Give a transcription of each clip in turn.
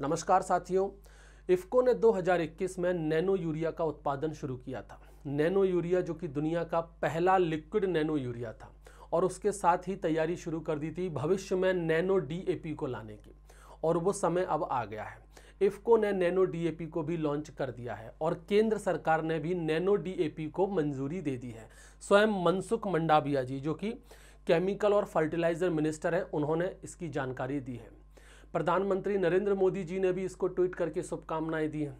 नमस्कार साथियों इफ्को ने 2021 में नैनो यूरिया का उत्पादन शुरू किया था नैनो यूरिया जो कि दुनिया का पहला लिक्विड नैनो यूरिया था और उसके साथ ही तैयारी शुरू कर दी थी भविष्य में नैनो डीएपी को लाने की और वो समय अब आ गया है इफ्को ने नैनो डीएपी को भी लॉन्च कर दिया है और केंद्र सरकार ने भी नैनो डीएपी को मंजूरी दे दी है स्वयं मनसुख मंडाविया जी जो कि केमिकल और फर्टिलाइजर मिनिस्टर हैं उन्होंने इसकी जानकारी दी है प्रधानमंत्री नरेंद्र मोदी जी ने भी इसको ट्वीट करके शुभकामनाएं दी हैं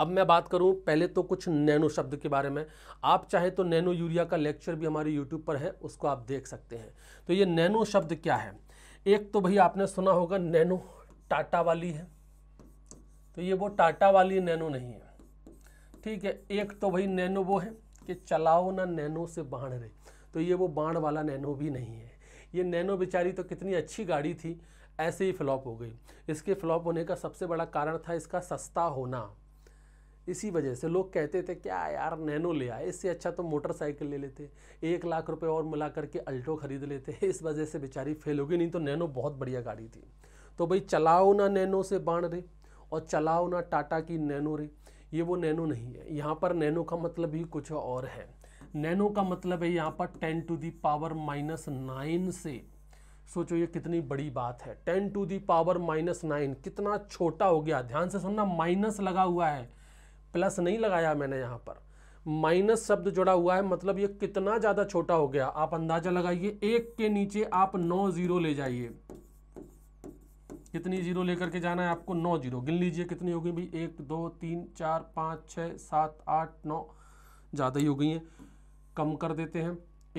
अब मैं बात करूं पहले तो कुछ नैनो शब्द के बारे में आप चाहे तो नैनो यूरिया का लेक्चर भी हमारे यूट्यूब पर है उसको आप देख सकते हैं तो ये नैनो शब्द क्या है एक तो भाई आपने सुना होगा नैनो टाटा वाली है तो ये वो टाटा वाली नैनो नहीं है ठीक है एक तो भाई नैनो वो है कि चलाओ ना नैनो से बाढ़ रहे तो ये वो बाढ़ वाला नैनो भी नहीं है ये नैनो बेचारी तो कितनी अच्छी गाड़ी थी ऐसे ही फ्लॉप हो गई इसके फ्लॉप होने का सबसे बड़ा कारण था इसका सस्ता होना इसी वजह से लोग कहते थे क्या यार नैनो ले आए इससे अच्छा तो मोटरसाइकिल ले लेते एक लाख रुपए और मिला करके अल्टो खरीद लेते इस वजह से बेचारी फेल हो गई नहीं तो नैनो बहुत बढ़िया गाड़ी थी तो भाई चलाओ ना नैनो से बाण रे और चलाओ ना टाटा की नैनो रे ये वो नैनो नहीं है यहाँ पर नैनो का मतलब ही कुछ और है नैनो का मतलब है यहाँ पर ten to the power minus nine से सोचो ये कितनी बड़ी बात है ten to the power minus nine कितना छोटा हो गया ध्यान से सुनना माइनस लगा हुआ है प्लस नहीं लगाया मैंने यहाँ पर माइनस शब्द जुड़ा हुआ है मतलब ये कितना ज़्यादा छोटा हो गया आप अंदाज़ा लगाइए एक के नीचे आप नौ ज़ीरो ले जाइए कितनी ज़ीरो लेकर के जाना है आपको नौ ज़ीरो गिन लीजिए कितनी हो गई भाई एक दो तीन चार पाँच छः सात आठ नौ ज़्यादा ही हो गई हैं कम कर देते हैं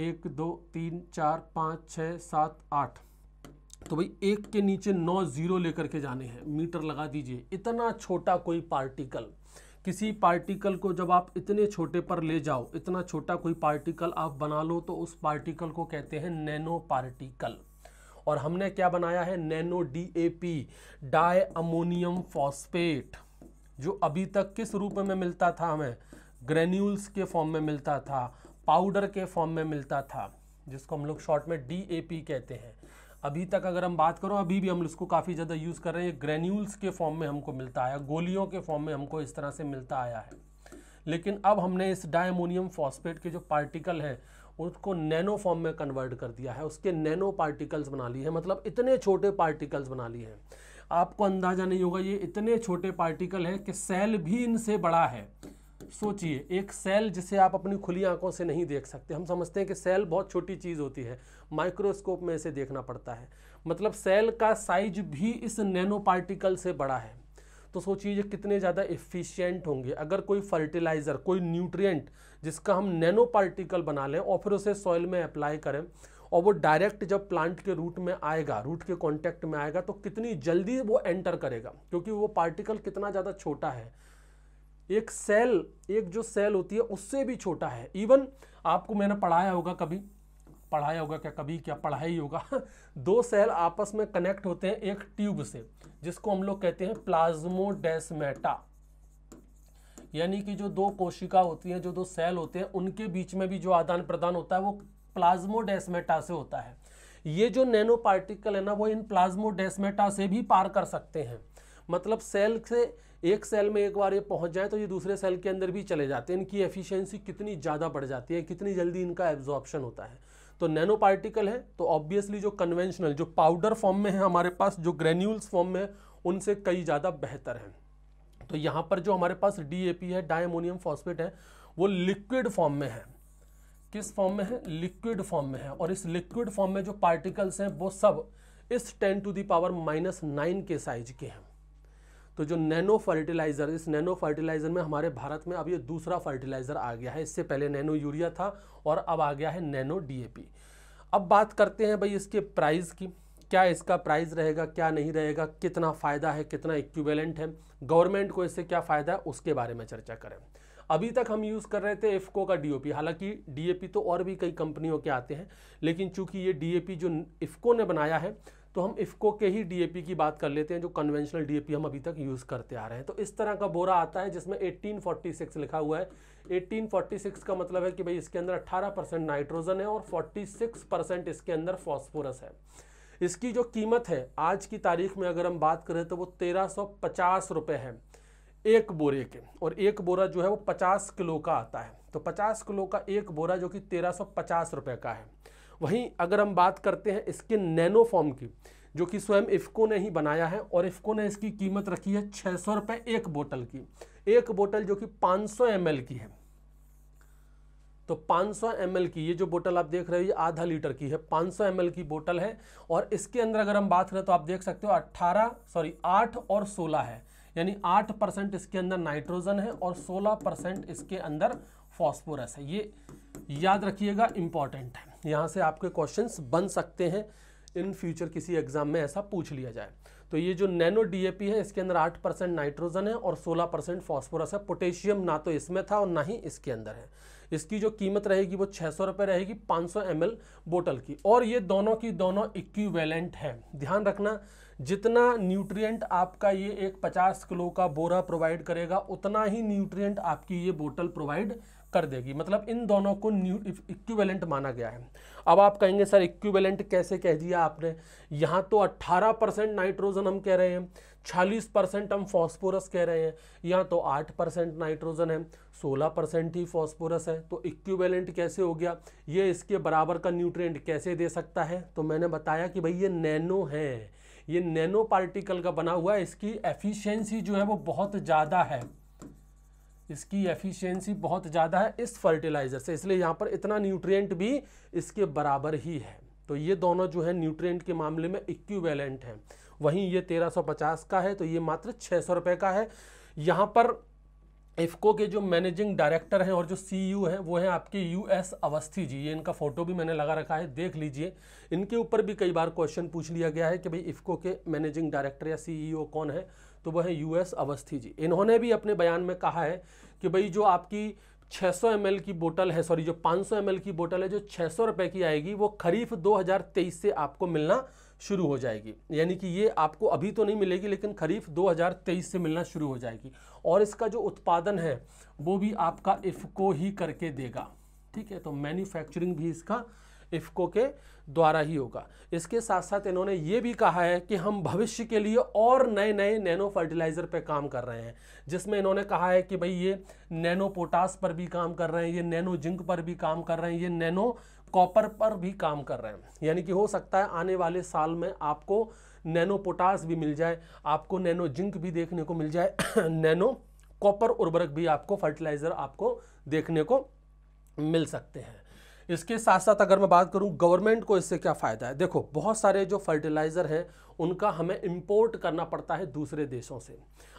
एक दो तीन चार पाँच छः सात आठ तो भाई एक के नीचे नौ ज़ीरो लेकर के जाने हैं मीटर लगा दीजिए इतना छोटा कोई पार्टिकल किसी पार्टिकल को जब आप इतने छोटे पर ले जाओ इतना छोटा कोई पार्टिकल आप बना लो तो उस पार्टिकल को कहते हैं नैनो पार्टिकल और हमने क्या बनाया है nano DAP a ammonium phosphate जो अभी तक किस रूप में मिलता था हमें ग्रेन्यूल्स के फॉर्म में मिलता था पाउडर के फॉर्म में मिलता था जिसको हम लोग शॉर्ट में डी कहते हैं अभी तक अगर हम बात करो अभी भी हम इसको काफ़ी ज़्यादा यूज़ कर रहे हैं ग्रेन्यूल्स के फॉर्म में हमको मिलता आया गोलियों के फॉर्म में हमको इस तरह से मिलता आया है लेकिन अब हमने इस डायमोनियम फॉस्फेट के जो पार्टिकल हैं उसको नैनो फॉर्म में कन्वर्ट कर दिया है उसके नैनो पार्टिकल्स बना लिए हैं मतलब इतने छोटे पार्टिकल्स बना लिए हैं आपको अंदाज़ा नहीं होगा ये इतने छोटे पार्टिकल हैं कि सेल भी इनसे बड़ा है सोचिए एक सेल जिसे आप अपनी खुली आंखों से नहीं देख सकते हम समझते हैं कि सेल बहुत छोटी चीज़ होती है माइक्रोस्कोप में इसे देखना पड़ता है मतलब सेल का साइज भी इस नैनो पार्टिकल से बड़ा है तो सोचिए ये कितने ज़्यादा एफिशिएंट होंगे अगर कोई फर्टिलाइज़र कोई न्यूट्रिएंट जिसका हम नैनो पार्टिकल बना लें और फिर उसे सॉइल में अप्लाई करें और वो डायरेक्ट जब प्लांट के रूट में आएगा रूट के कॉन्टैक्ट में आएगा तो कितनी जल्दी वो एंटर करेगा क्योंकि वो पार्टिकल कितना ज़्यादा छोटा है एक सेल एक जो सेल होती है उससे भी छोटा है इवन आपको मैंने पढ़ाया होगा कभी पढ़ाया होगा क्या कभी क्या पढ़ाया ही होगा दो सेल आपस में कनेक्ट होते हैं एक ट्यूब से जिसको हम लोग कहते हैं डेस्मेटा यानी कि जो दो कोशिका होती हैं जो दो सेल होते हैं उनके बीच में भी जो आदान प्रदान होता है वो प्लाज्मोडेसमेटा से होता है ये जो नैनो पार्टिकल है ना वो इन प्लाज्मोडेसमेटा से भी पार कर सकते हैं मतलब सेल से एक सेल में एक बार ये पहुंच जाए तो ये दूसरे सेल के अंदर भी चले जाते हैं इनकी एफिशिएंसी कितनी ज़्यादा बढ़ जाती है कितनी जल्दी इनका एब्जॉर्प्शन होता है तो नैनो पार्टिकल है तो ऑब्वियसली जो कन्वेंशनल जो पाउडर फॉर्म में है हमारे पास जो ग्रेन्यूल्स फॉर्म में उनसे कई ज़्यादा बेहतर हैं तो यहाँ पर जो हमारे पास डी है डायमोनियम फॉस्फेट है वो लिक्विड फॉर्म में है किस फॉर्म में है लिक्विड फॉर्म में है और इस लिक्विड फॉर्म में जो पार्टिकल्स हैं वो सब इस ten to power minus nine के साइज के हैं तो जो नैनो फर्टिलाइज़र इस नैनो फर्टिलाइज़र में हमारे भारत में अब ये दूसरा फर्टिलाइज़र आ गया है इससे पहले नैनो यूरिया था और अब आ गया है नैनो डीएपी अब बात करते हैं भाई इसके प्राइस की क्या इसका प्राइस रहेगा क्या नहीं रहेगा कितना फ़ायदा है कितना इक्विवेलेंट है गवर्नमेंट को इससे क्या फ़ायदा है उसके बारे में चर्चा करें अभी तक हम यूज़ कर रहे थे इफ़को का डीओपी हालांकि डीएपी तो और भी कई कंपनियों के आते हैं लेकिन चूंकि ये डीएपी जो इफ़को ने बनाया है तो हम इफ़को के ही डीएपी की बात कर लेते हैं जो कन्वेंशनल डीएपी हम अभी तक यूज़ करते आ रहे हैं तो इस तरह का बोरा आता है जिसमें 1846 लिखा हुआ है 1846 का मतलब है कि भाई इसके अंदर 18 परसेंट नाइट्रोजन है और 46 परसेंट इसके अंदर फॉस्फोरस है इसकी जो कीमत है आज की तारीख में अगर हम बात करें तो वो तेरह सौ है एक बोरे के और एक बोरा जो है वो पचास किलो का आता है तो पचास किलो का एक बोरा जो कि तेरह सौ का है वहीं अगर हम बात करते हैं इसके नैनो फॉर्म की जो कि स्वयं इफ़को ने ही बनाया है और इफ़को ने इसकी कीमत रखी है छः सौ रुपये एक बोतल की एक बोतल जो कि पाँच सौ एम की है तो 500 ml की ये जो बोतल आप देख रहे हो ये आधा लीटर की है 500 ml की बोतल है और इसके अंदर अगर हम बात करें तो आप देख सकते हो 18 सॉरी 8 और 16 है यानी 8 परसेंट इसके अंदर नाइट्रोजन है और 16 परसेंट इसके अंदर फॉस्फोरस है ये याद रखिएगा इंपॉर्टेंट है यहाँ से आपके क्वेश्चंस बन सकते हैं इन फ्यूचर किसी एग्जाम में ऐसा पूछ लिया जाए तो ये जो नैनो डीएपी है इसके अंदर आठ परसेंट नाइट्रोजन है और सोलह परसेंट फॉस्फोरस है पोटेशियम ना तो इसमें था और ना ही इसके अंदर है इसकी जो कीमत रहेगी वो छः सौ रुपये रहेगी पाँच सौ एम बोतल की और ये दोनों की दोनों इक्वेलेंट है ध्यान रखना जितना न्यूट्रिएंट आपका ये एक 50 किलो का बोरा प्रोवाइड करेगा उतना ही न्यूट्रिएंट आपकी ये बोतल प्रोवाइड कर देगी मतलब इन दोनों को न्यू इक्विवेलेंट माना गया है अब आप कहेंगे सर इक्विवेलेंट कैसे कह दिया आपने यहाँ तो 18 परसेंट नाइट्रोजन हम कह रहे हैं 40 परसेंट हम फॉस्फोरस कह रहे हैं यहाँ तो 8 परसेंट नाइट्रोजन है 16 परसेंट ही फॉस्फोरस है तो इक्विवेलेंट कैसे हो गया ये इसके बराबर का न्यूट्रेंट कैसे दे सकता है तो मैंने बताया कि भाई ये नैनो है ये नैनो पार्टिकल का बना हुआ है इसकी एफिशेंसी जो है वो बहुत ज़्यादा है इसकी एफिशिएंसी बहुत ज़्यादा है इस फर्टिलाइज़र से इसलिए यहाँ पर इतना न्यूट्रिएंट भी इसके बराबर ही है तो ये दोनों जो है न्यूट्रिएंट के मामले में इक्विवेलेंट हैं वहीं ये 1350 का है तो ये मात्र 600 रुपए का है यहाँ पर इफ्को के जो मैनेजिंग डायरेक्टर हैं और जो सीईओ e हैं वो हैं आपके यूएस अवस्थी जी ये इनका फोटो भी मैंने लगा रखा है देख लीजिए इनके ऊपर भी कई बार क्वेश्चन पूछ लिया गया है कि भाई इफ्को के मैनेजिंग डायरेक्टर या सीईओ e कौन है तो वह है यूएस अवस्थी जी इन्होंने भी अपने बयान में कहा है कि भाई जो आपकी 600 सौ की बोतल है सॉरी जो 500 सौ की बोतल है जो 600 रुपए की आएगी वो खरीफ 2023 से आपको मिलना शुरू हो जाएगी यानी कि ये आपको अभी तो नहीं मिलेगी लेकिन खरीफ 2023 से मिलना शुरू हो जाएगी और इसका जो उत्पादन है वो भी आपका इफ़को ही करके देगा ठीक है तो मैन्युफैक्चरिंग भी इसका इफ़को के द्वारा ही होगा इसके साथ साथ इन्होंने ये भी कहा है कि हम भविष्य के लिए और नए नए नैनो फर्टिलाइज़र पे काम कर रहे हैं जिसमें इन्होंने कहा है कि भाई ये नैनो पोटास पर भी काम कर रहे हैं ये नैनो जिंक पर भी काम कर रहे हैं ये नैनो कॉपर पर भी काम कर रहे हैं यानी कि हो सकता है आने वाले साल में आपको नैनो पोटास भी मिल जाए आपको नैनो जिंक भी देखने को मिल जाए नैनो कॉपर उर्वरक भी आपको फर्टिलाइज़र आपको देखने को मिल सकते हैं इसके साथ साथ अगर मैं बात करूं गवर्नमेंट को इससे क्या फ़ायदा है देखो बहुत सारे जो फर्टिलाइज़र हैं उनका हमें इंपोर्ट करना पड़ता है दूसरे देशों से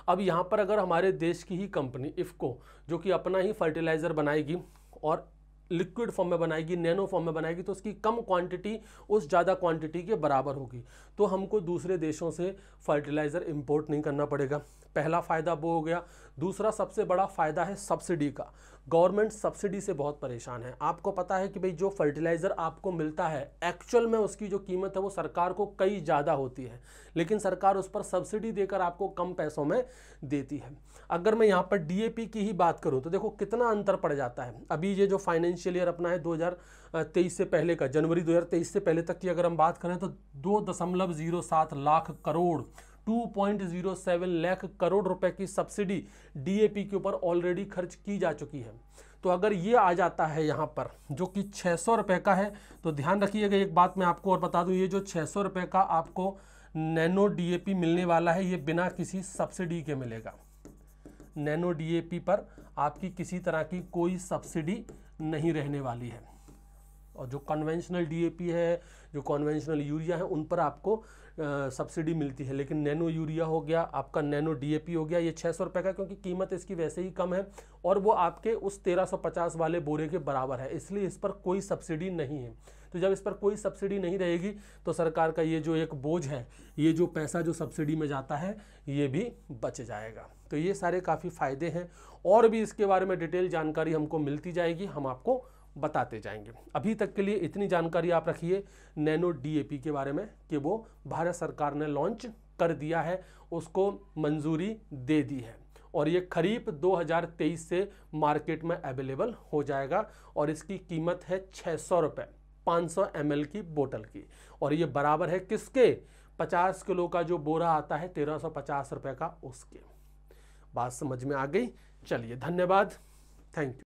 अब यहाँ पर अगर हमारे देश की ही कंपनी इफ़को जो कि अपना ही फर्टिलाइज़र बनाएगी और लिक्विड फॉर्म में बनाएगी नैनो फॉर्म में बनाएगी तो उसकी कम क्वांटिटी उस ज़्यादा क्वांटिटी के बराबर होगी तो हमको दूसरे देशों से फर्टिलाइज़र इम्पोर्ट नहीं करना पड़ेगा पहला फ़ायदा वो हो गया दूसरा सबसे बड़ा फ़ायदा है सब्सिडी का गवर्नमेंट सब्सिडी से बहुत परेशान है आपको पता है कि भाई जो फर्टिलाइज़र आपको मिलता है एक्चुअल में उसकी जो कीमत है वो सरकार को कई ज़्यादा होती है लेकिन सरकार उस पर सब्सिडी देकर आपको कम पैसों में देती है अगर मैं यहाँ पर डी की ही बात करूँ तो देखो कितना अंतर पड़ जाता है अभी ये जो फाइनेंशियल ईयर अपना है तेईस से पहले का जनवरी तेईस से पहले तक की अगर हम बात करें तो दो दशमलव जीरो सात लाख करोड़ 2.07 लाख करोड़ रुपए की सब्सिडी डीएपी के ऊपर ऑलरेडी खर्च की जा चुकी है तो अगर ये आ जाता है यहाँ पर जो कि छः सौ का है तो ध्यान रखिएगा एक बात मैं आपको और बता दूँ ये जो छः सौ का आपको नैनो डीएपी मिलने वाला है ये बिना किसी सब्सिडी के मिलेगा नैनो डीएपी पर आपकी किसी तरह की कोई सब्सिडी नहीं रहने वाली है और जो कन्वेंशनल डीएपी है जो कन्वेंशनल यूरिया है उन पर आपको सब्सिडी मिलती है लेकिन नैनो यूरिया हो गया आपका नैनो डीएपी हो गया ये छः सौ रुपये का क्योंकि कीमत इसकी वैसे ही कम है और वो आपके उस तेरह सौ पचास वाले बोरे के बराबर है इसलिए इस पर कोई सब्सिडी नहीं है तो जब इस पर कोई सब्सिडी नहीं रहेगी तो सरकार का ये जो एक बोझ है ये जो पैसा जो सब्सिडी में जाता है ये भी बच जाएगा तो ये सारे काफ़ी फ़ायदे हैं और भी इसके बारे में डिटेल जानकारी हमको मिलती जाएगी हम आपको बताते जाएंगे अभी तक के लिए इतनी जानकारी आप रखिए नैनो डीएपी के बारे में कि वो भारत सरकार ने लॉन्च कर दिया है उसको मंजूरी दे दी है और ये खरीफ 2023 से मार्केट में अवेलेबल हो जाएगा और इसकी कीमत है छः सौ रुपये पाँच सौ की बोतल की और ये बराबर है किसके पचास किलो का जो बोरा आता है तेरह सौ पचास रुपये का उसके बात समझ में आ गई चलिए धन्यवाद थैंक यू